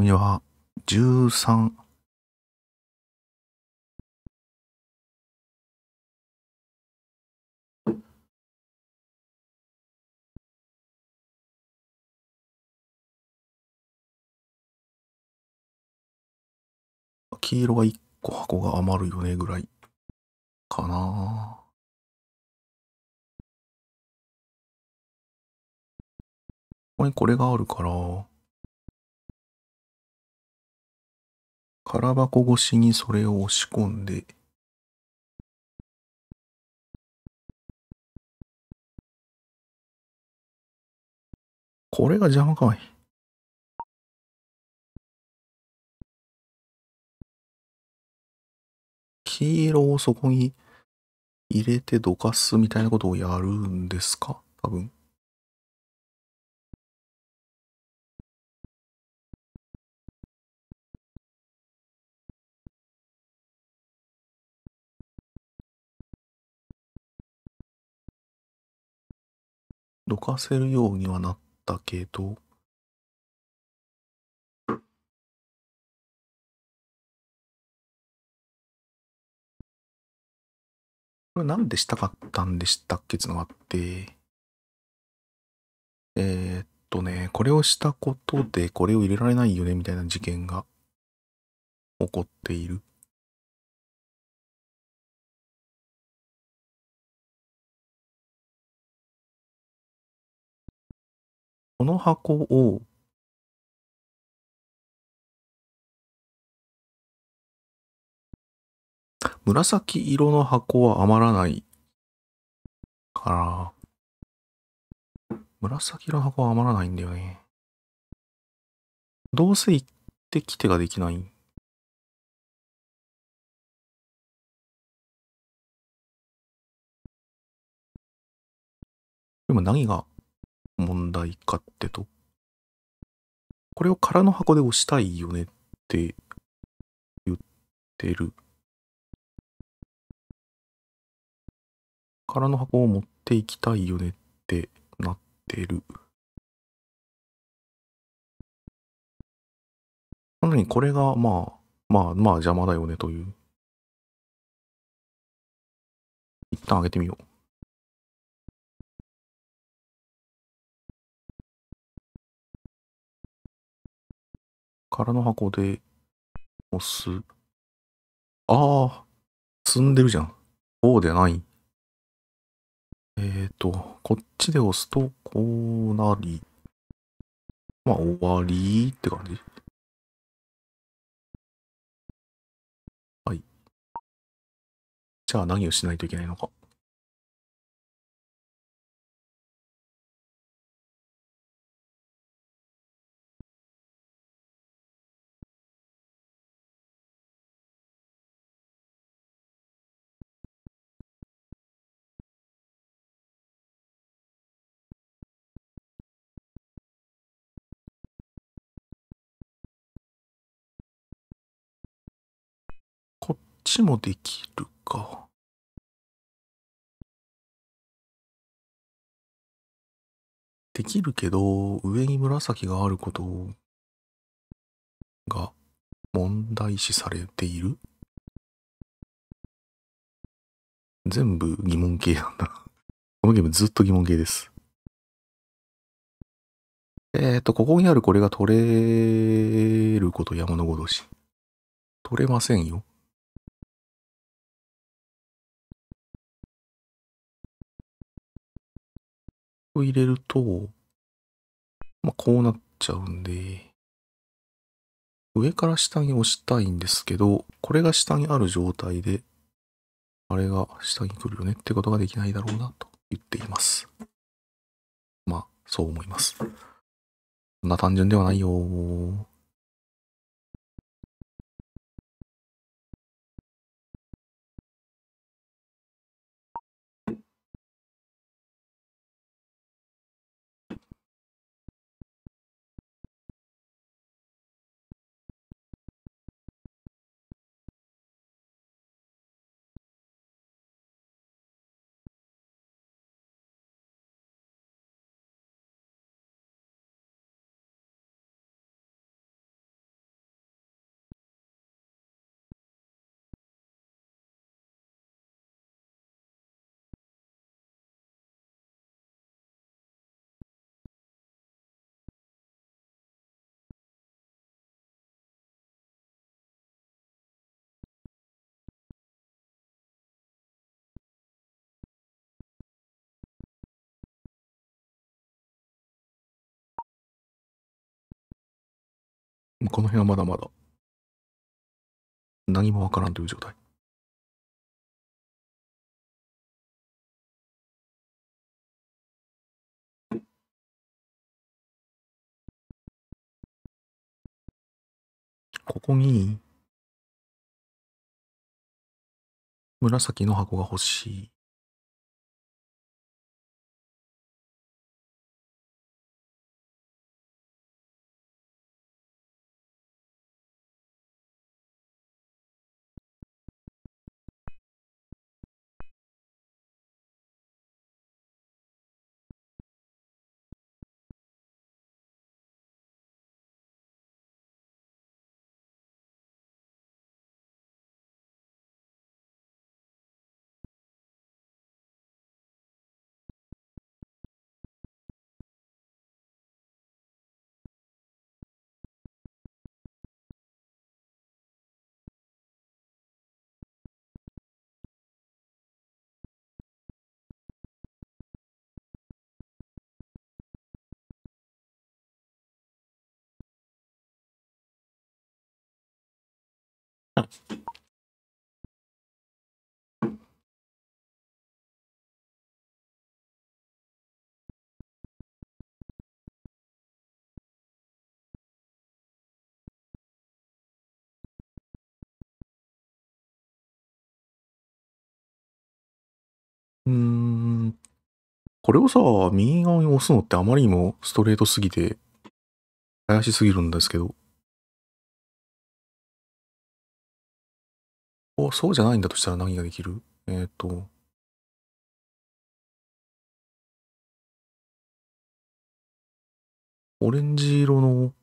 には。13。黄色が1個箱が余るよねぐらいかな。ここにこれがあるから、空箱越しにそれを押し込んで、これが邪魔かい。黄色をそこに入れてどかすみたいなことをやるんですか多分。どかせるようにはなったけど、これなんでしたかったんでしたっけつのがあって、えー、っとね、これをしたことでこれを入れられないよねみたいな事件が起こっている。この箱を紫色の箱は余らないから、紫色の箱は余らないんだよね。どうせ行ってきてができない。でも何が問題かってと。これを空の箱で押したいよねって言ってる。空の箱を持っていきたいよねってなってる。なのにこれがまあ、まあまあ邪魔だよねという。一旦上げてみよう。空の箱で、押す。ああ、積んでるじゃん。こうでない。えっ、ー、と、こっちで押すと、こうなり、まあ、終わりって感じ。はい。じゃあ何をしないといけないのか。ちもできるか。できるけど、上に紫があることが問題視されている全部疑問形なんだこのゲームずっと疑問形です。えっ、ー、と、ここにあるこれが取れること山のごとし。取れませんよ。を入れると、まあ、こうなっちゃうんで、上から下に押したいんですけど、これが下にある状態で、あれが下に来るよねってことができないだろうなと言っています。まあ、そう思います。そんな単純ではないよこの辺はまだまだ何もわからんという状態。ここに紫の箱が欲しい。うん。これをさ、右側に押すのってあまりにもストレートすぎて、怪しすぎるんですけど。お、そうじゃないんだとしたら何ができるえっ、ー、と。オレンジ色の、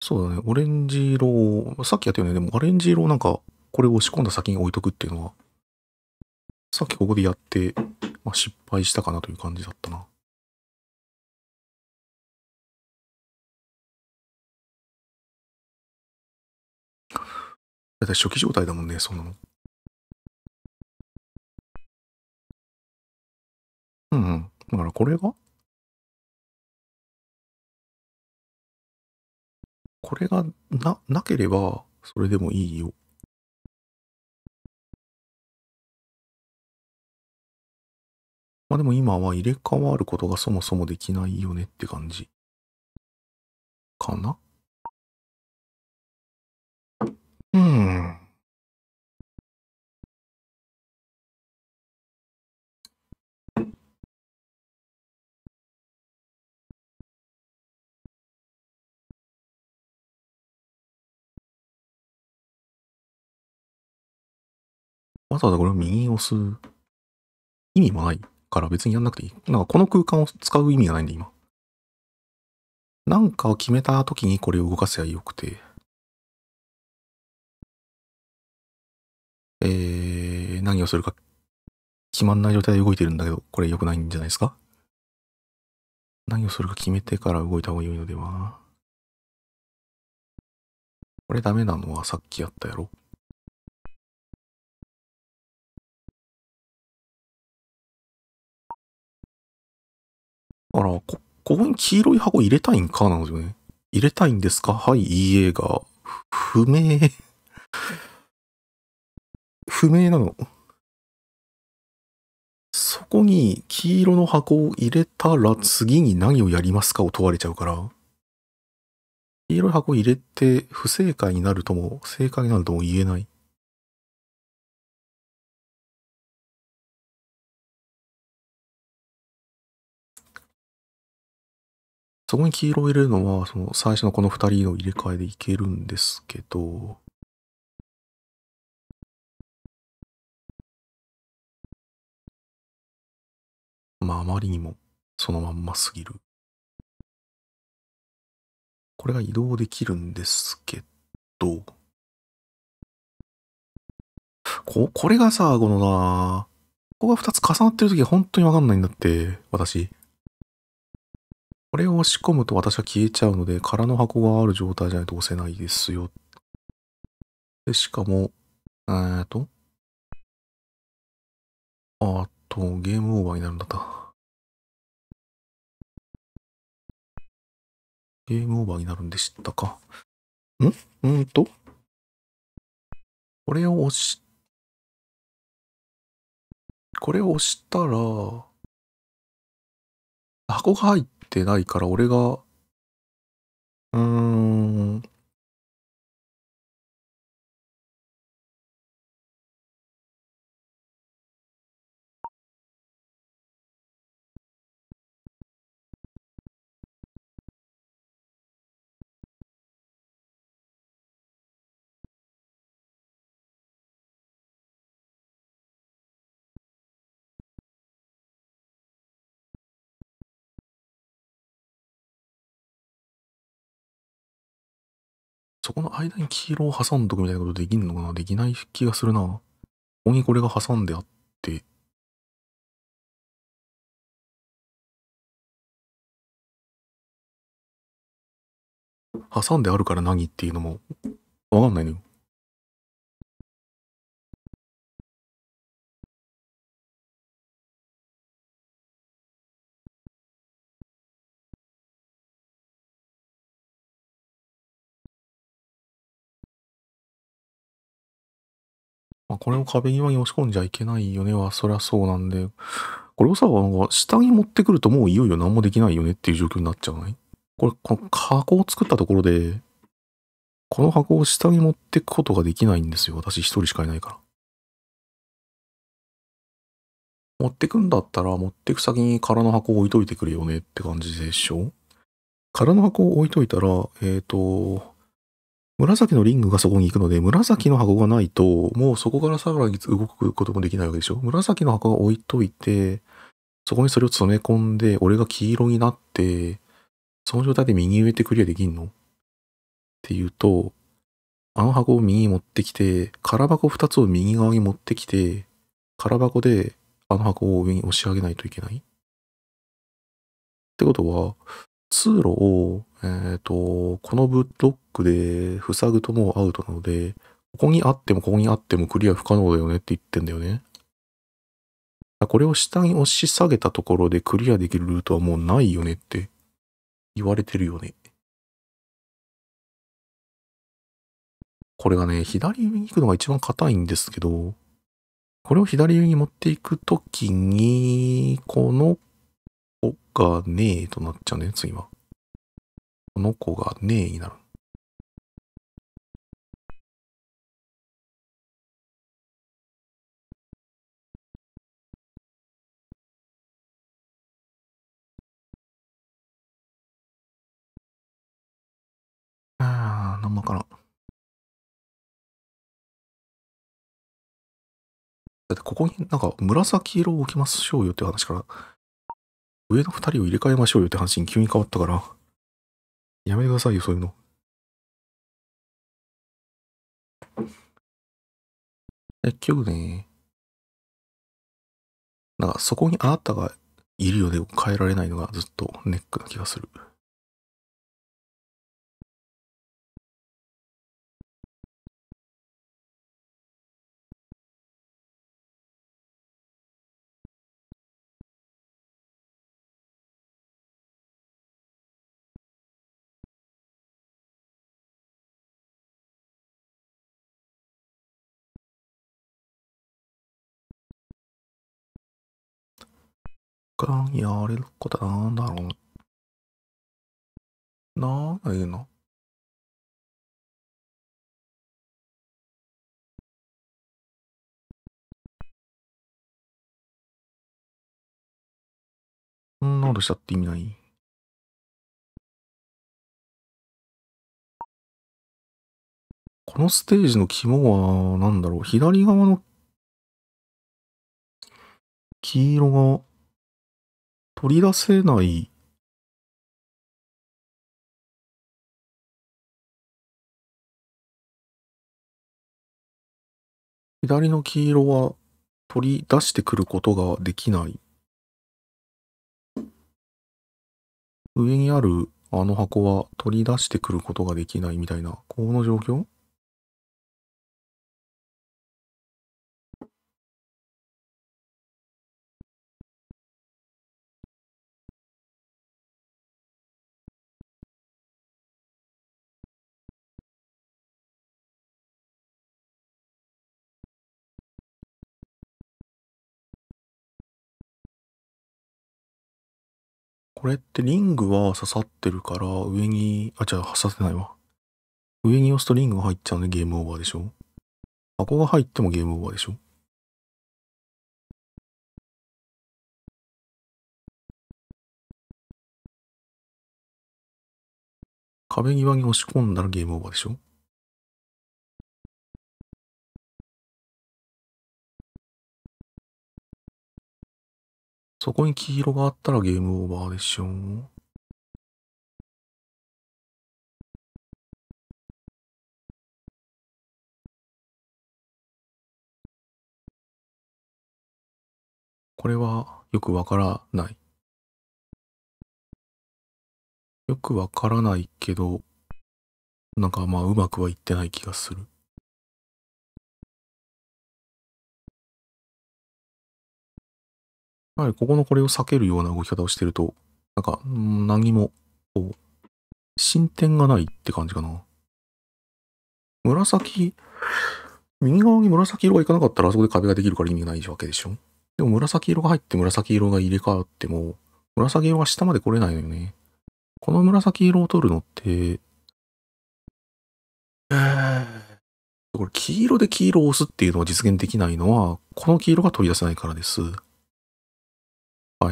そうだね、オレンジ色を、さっきやったよね、でもオレンジ色をなんか、これを押し込んだ先に置いとくっていうのは、さっきここでやって、まあ、失敗したかなという感じだったな。だって初期状態だもんね、そんなの。うんうん。だからこれがこれがな、なければ、それでもいいよ。まあでも今は入れ替わることがそもそもできないよねって感じ。かなうん。わざわざこれを右に押す意味もないから別にやんなくていい。なんかこの空間を使う意味がないんで今。なんかを決めた時にこれを動かせばよくて。えー、何をするか決まんない状態で動いてるんだけど、これ良くないんじゃないですか何をするか決めてから動いた方が良いのではこれダメなのはさっきやったやろあら、こ、ここに黄色い箱入れたいんかなんですよね。入れたいんですかはい、いいえが、不明。不明なの。そこに黄色の箱を入れたら次に何をやりますかを問われちゃうから、黄色い箱を入れて不正解になるとも、正解になるとも言えない。そこに黄色を入れるのは、その最初のこの2人の入れ替えでいけるんですけど、まあまりにもそのまんますぎる。これが移動できるんですけど、こ、これがさ、このな、ここが2つ重なってるきは本当にわかんないんだって、私。これを押し込むと私は消えちゃうので、空の箱がある状態じゃないと押せないですよ。で、しかも、えーと、あとゲームオーバーになるんだった。ゲームオーバーになるんでしたか。んうんと。これを押し、これを押したら、箱が入ってないから俺が、うーん、そこの間に黄色を挟んどくみたいなことできんのかなできない気がするな。ここにこれが挟んであって、挟んであるから何っていうのも、わかんないのよ。まあ、これを壁際に押し込んじゃいけないよねは、そりゃそうなんで、これをさ、なん下に持ってくるともういよいよ何もできないよねっていう状況になっちゃうないこれ、この箱を作ったところで、この箱を下に持ってくことができないんですよ。私一人しかいないから。持ってくんだったら、持ってく先に空の箱を置いといてくるよねって感じでしょ空の箱を置いといたら、えっ、ー、と、紫のリングがそこに行くので、紫の箱がないと、もうそこからさらに動くこともできないわけでしょ紫の箱が置いといて、そこにそれを詰め込んで、俺が黄色になって、その状態で右上ってクリアできんのっていうと、あの箱を右に持ってきて、空箱二つを右側に持ってきて、空箱であの箱を上に押し上げないといけないってことは、通路を、えっ、ー、と、このブッロックで塞ぐともうアウトなので、ここにあってもここにあってもクリア不可能だよねって言ってんだよね。これを下に押し下げたところでクリアできるルートはもうないよねって言われてるよね。これがね、左上に行くのが一番硬いんですけど、これを左上に持っていくときに、このがねえとなっちゃうんだよね、次は。この子がねえになる。ああ、生からだってここになんか紫色を置きましょうよっていう話から上の二人を入れ替えましょうよって話に急に変わったから。やめてくださいよ、そういうの。結局ね、なんかそこにあなたがいるよで変えられないのがずっとネックな気がする。間やれることは何だろう何がいうのそんなことしたって意味ないこのステージの肝は何だろう左側の黄色が取り出せない左の黄色は取り出してくることができない。上にあるあの箱は取り出してくることができないみたいな、この状況これってリングは刺さってるから上に、あ、違う、刺さってないわ。上に押すとリングが入っちゃうんでゲームオーバーでしょ箱が入ってもゲームオーバーでしょ壁際に押し込んだらゲームオーバーでしょそこに黄色があったらゲームオーバーでしょう。これはよくわからない。よくわからないけど、なんかまあうまくはいってない気がする。はい、ここのこれを避けるような動き方をしてると、なんか、何も、こう、進展がないって感じかな。紫、右側に紫色がいかなかったらあそこで壁ができるから意味がないわけでしょでも紫色が入って紫色が入れ替わっても、紫色が下まで来れないのよね。この紫色を取るのって、えー、これ黄色で黄色を押すっていうのは実現できないのは、この黄色が取り出せないからです。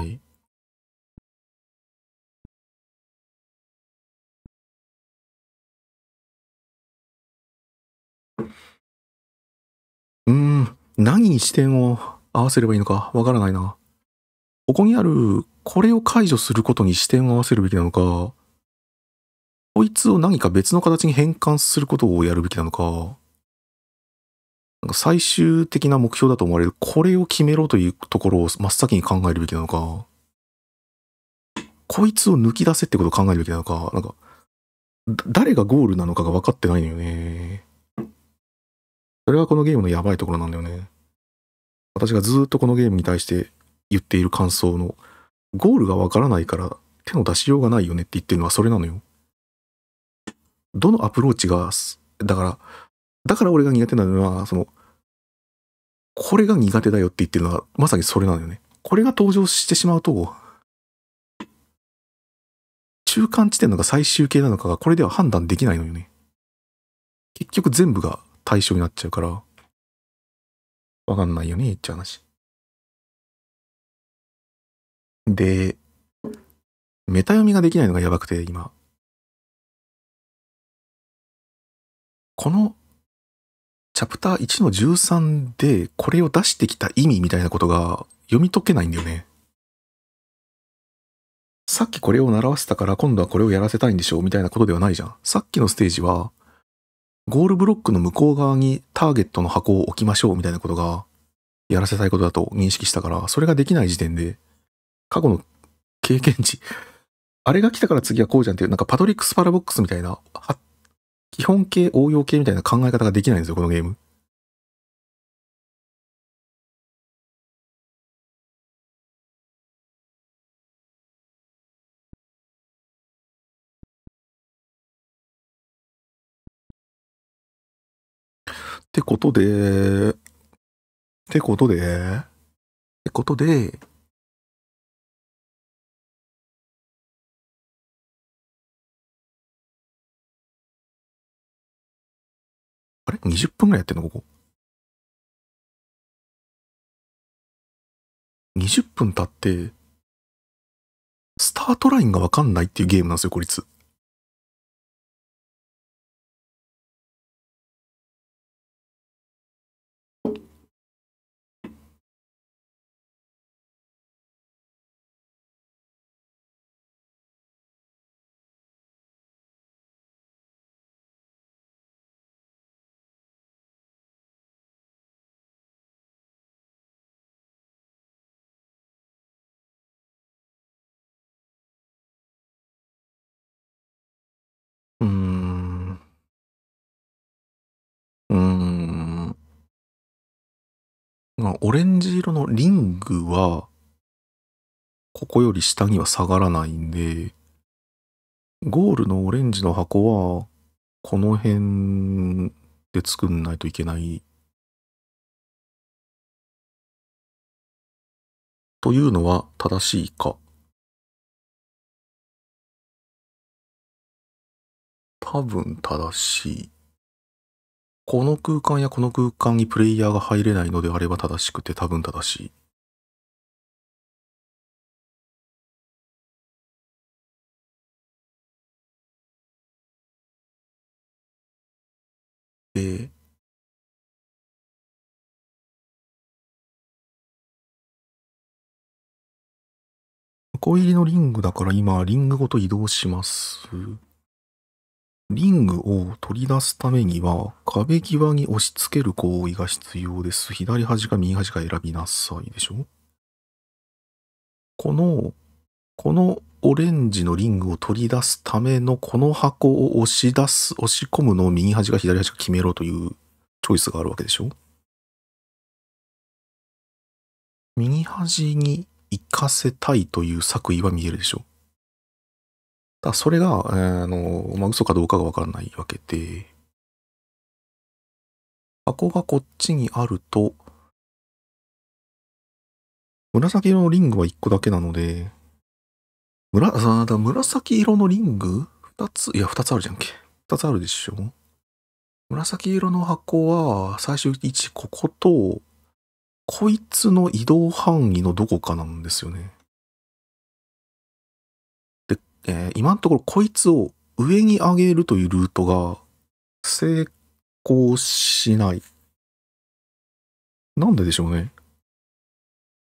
い。うーん、何に視点を合わせればいいのかわからないな。ここにある、これを解除することに視点を合わせるべきなのか、こいつを何か別の形に変換することをやるべきなのか、なんか最終的な目標だと思われる、これを決めろというところを真っ先に考えるべきなのか、こいつを抜き出せってことを考えるべきなのか、なんか、誰がゴールなのかが分かってないのよね。それがこのゲームのやばいところなんだよね。私がずっとこのゲームに対して言っている感想の、ゴールが分からないから手の出しようがないよねって言ってるのはそれなのよ。どのアプローチが、だから、だから俺が苦手なのは、その、これが苦手だよって言ってるのは、まさにそれなのよね。これが登場してしまうと、中間地点のが最終形なのかが、これでは判断できないのよね。結局全部が対象になっちゃうから、わかんないよね、っちゃう話。で、メタ読みができないのがやばくて、今。このチャプター1の13でこれを出してきた意味みたいなことが読み解けないんだよね。さっきこれを習わせたから今度はこれをやらせたいんでしょうみたいなことではないじゃん。さっきのステージは、ゴールブロックの向こう側にターゲットの箱を置きましょうみたいなことがやらせたいことだと認識したから、それができない時点で、過去の経験値、あれが来たから次はこうじゃんっていう、なんかパトリック・スパラボックスみたいな、はっ基本形、応用形みたいな考え方ができないんですよ、このゲーム。ってことで、ってことで、ってことで、約20分ぐらいやってんの、ここ。20分経って、スタートラインがわかんないっていうゲームなんですよ、こいつ。オレンジ色のリングは、ここより下には下がらないんで、ゴールのオレンジの箱は、この辺で作んないといけないというのは正しいか多分正しい。この空間やこの空間にプレイヤーが入れないのであれば正しくて多分正しい。で、箱入りのリングだから今、リングごと移動します。リングを取り出すためには、壁際に押し付ける行為が必要です。左端か右端か選びなさいでしょこの、このオレンジのリングを取り出すためのこの箱を押し出す、押し込むのを右端か左端か決めろというチョイスがあるわけでしょ右端に行かせたいという作為は見えるでしょだそれが、えー、あの、まあ、嘘かどうかがわからないわけで、箱がこっちにあると、紫色のリングは1個だけなので、紫色のリング ?2 ついや、2つあるじゃんけ。2つあるでしょ紫色の箱は、最終位置ここと、こいつの移動範囲のどこかなんですよね。えー、今のところこいつを上に上げるというルートが成功しない。なんででしょうね。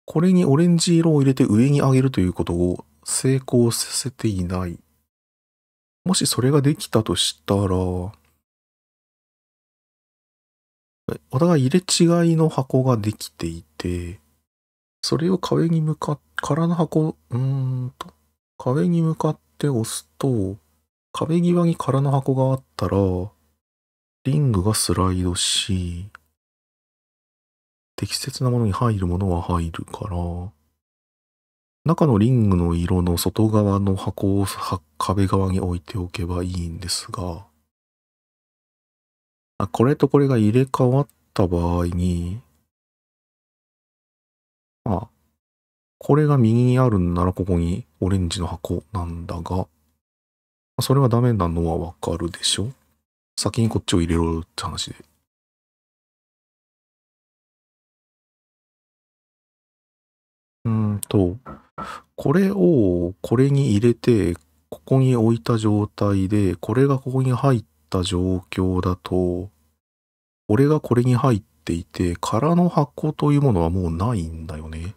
これにオレンジ色を入れて上に上げるということを成功させていない。もしそれができたとしたら、お互い入れ違いの箱ができていて、それを壁に向かっ、空の箱、うーんと、壁に向かって押すと、壁際に空の箱があったら、リングがスライドし、適切なものに入るものは入るから、中のリングの色の外側の箱を壁側に置いておけばいいんですが、あこれとこれが入れ替わった場合に、あ、これが右にあるんならここにオレンジの箱なんだが、それはダメなのはわかるでしょ先にこっちを入れろって話で。うんと、これをこれに入れて、ここに置いた状態で、これがここに入った状況だと、これがこれに入っていて、空の箱というものはもうないんだよね。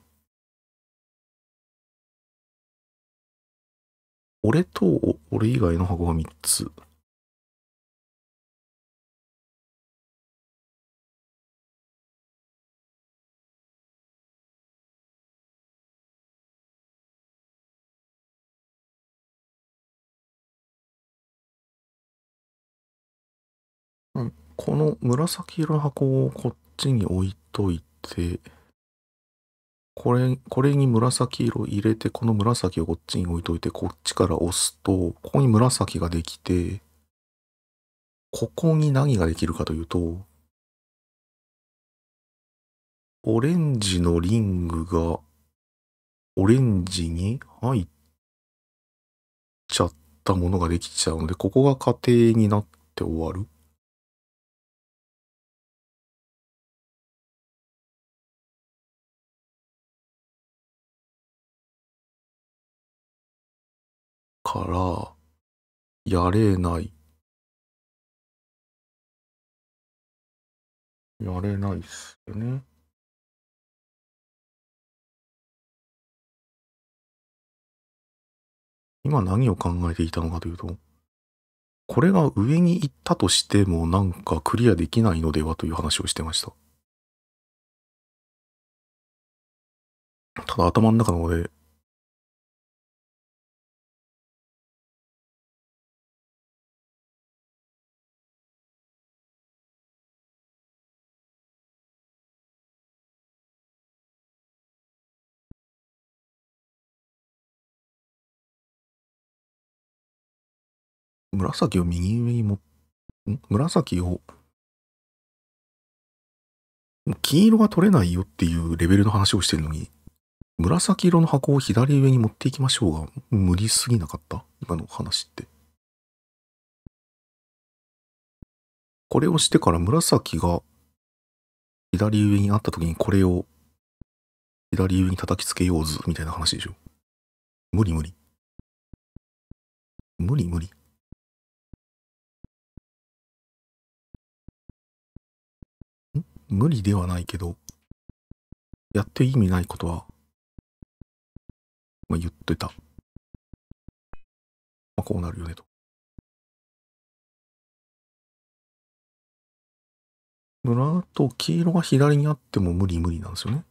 俺と俺以外の箱が3つ。この紫色の箱をこっちに置いといて、これ、これに紫色入れて、この紫をこっちに置いといて、こっちから押すと、ここに紫ができて、ここに何ができるかというと、オレンジのリングが、オレンジに入っちゃったものができちゃうので、ここが仮定になって終わる。から、やれない。やれないっすよね。今何を考えていたのかというと、これが上に行ったとしてもなんかクリアできないのではという話をしてました。ただ頭の中ので紫を右上にも、ん紫を、金色が取れないよっていうレベルの話をしてるのに、紫色の箱を左上に持っていきましょうが、無理すぎなかった今の話って。これをしてから紫が左上にあった時にこれを左上に叩きつけようず、みたいな話でしょ。無理無理。無理無理。無理ではないけど、やって意味ないことは、まあ、言ってた。まあ、こうなるよねと。村と黄色が左にあっても無理無理なんですよね。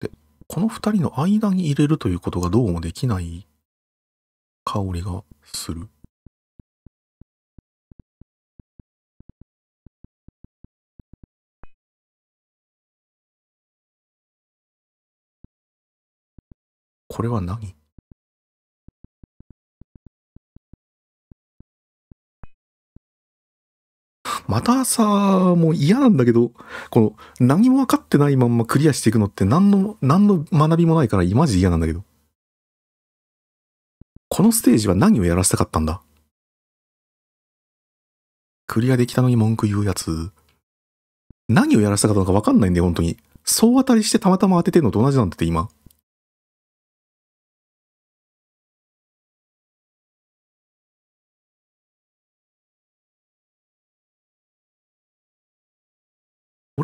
で、この2人の間に入れるということがどうもできない香りがする。これは何またさ、もう嫌なんだけど、この何も分かってないまんまクリアしていくのって何の、何の学びもないからマジ嫌なんだけど。このステージは何をやらせたかったんだクリアできたのに文句言うやつ。何をやらせたかったのか分かんないんだよ、本当に。総当たりしてたまたま当ててんのと同じなんだって今。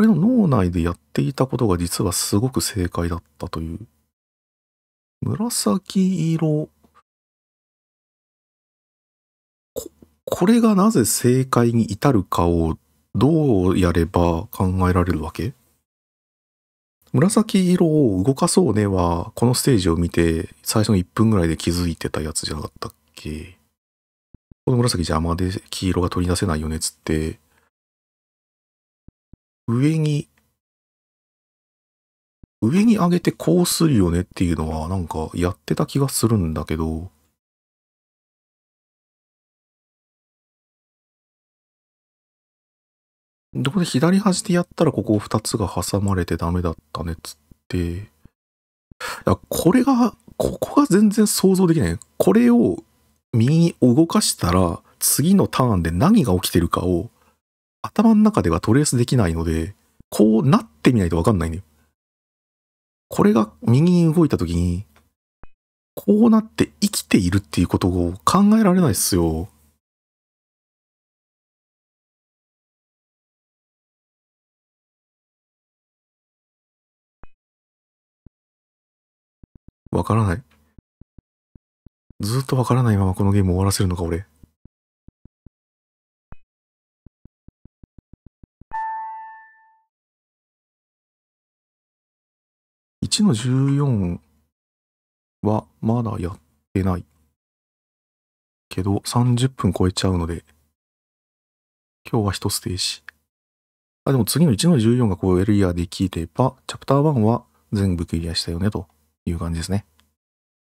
俺の脳内でやっていたことが実はすごく正解だったという。紫色。こ、これがなぜ正解に至るかをどうやれば考えられるわけ紫色を動かそうねは、このステージを見て、最初の1分ぐらいで気づいてたやつじゃなかったっけこの紫邪魔で黄色が取り出せないよねっつって、上に、上に上げてこうするよねっていうのはなんかやってた気がするんだけど、どこで左端でやったらここ2つが挟まれてダメだったねっつって、これが、ここが全然想像できない。これを右に動かしたら次のターンで何が起きてるかを頭の中ではトレースできないので、こうなってみないとわかんないね。これが右に動いた時に、こうなって生きているっていうことを考えられないっすよ。わからない。ずっとわからないままこのゲームを終わらせるのか、俺。1の14はまだやってない。けど30分超えちゃうので、今日は1ステージ。あ、でも次の1の14がこうエリアで聞いてれば、チャプター1は全部クリアしたよねという感じですね。